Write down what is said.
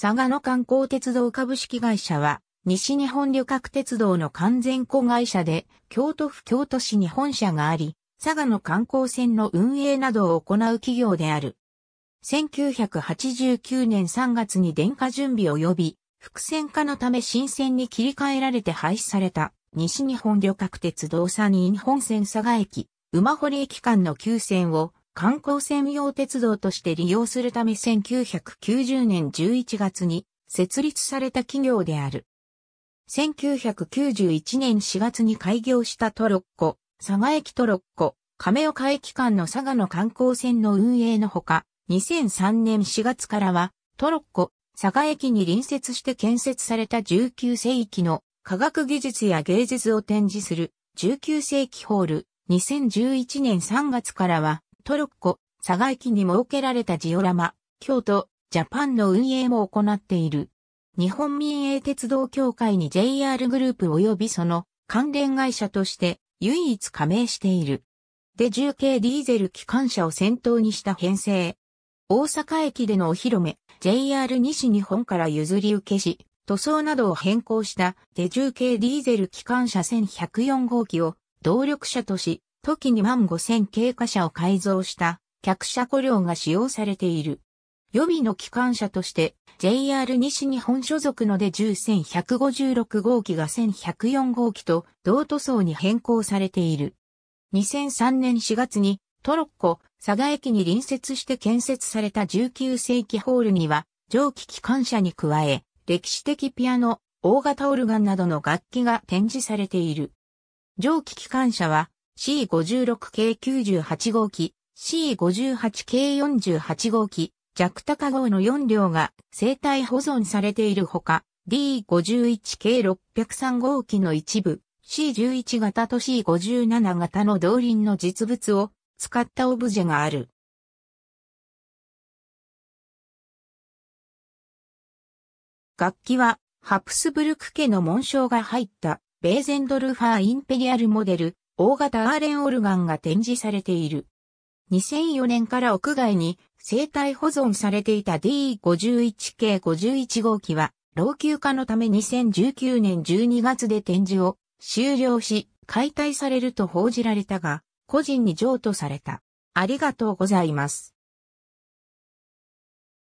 佐賀の観光鉄道株式会社は、西日本旅客鉄道の完全子会社で、京都府京都市に本社があり、佐賀の観光船の運営などを行う企業である。1989年3月に電化準備及び、複線化のため新線に切り替えられて廃止された、西日本旅客鉄道サニー本線佐賀駅、馬堀駅間の急線を、観光専用鉄道として利用するため1990年11月に設立された企業である。1991年4月に開業したトロッコ、佐賀駅トロッコ、亀岡駅間の佐賀の観光船の運営のほか、2003年4月からはトロッコ、佐賀駅に隣接して建設された19世紀の科学技術や芸術を展示する19世紀ホール、2011年3月からはトロッコ、佐賀駅に設けられたジオラマ、京都、ジャパンの運営も行っている。日本民営鉄道協会に JR グループ及びその関連会社として唯一加盟している。で重0ディーゼル機関車を先頭にした編成。大阪駅でのお披露目、JR 西日本から譲り受けし、塗装などを変更したデジューディーゼル機関車1104号機を動力車とし、時に万五千経過車を改造した客車庫量が使用されている。予備の機関車として JR 西日本所属ので10 1 5 6号機が1104号機と同塗装に変更されている。2003年4月にトロッコ佐賀駅に隣接して建設された19世紀ホールには蒸気機関車に加え歴史的ピアノ、大型オルガンなどの楽器が展示されている。蒸気機関車は C56 系98号機、C58 系48号機、弱高号の4両が生体保存されているほか、D51 系603号機の一部、C11 型と C57 型の動輪の実物を使ったオブジェがある。楽器は、ハプスブルク家の紋章が入った、ベーゼンドルファーインペリアルモデル、大型アーレンオルガンが展示されている。2004年から屋外に生体保存されていた D51 系51号機は老朽化のため2019年12月で展示を終了し解体されると報じられたが個人に譲渡された。ありがとうございます。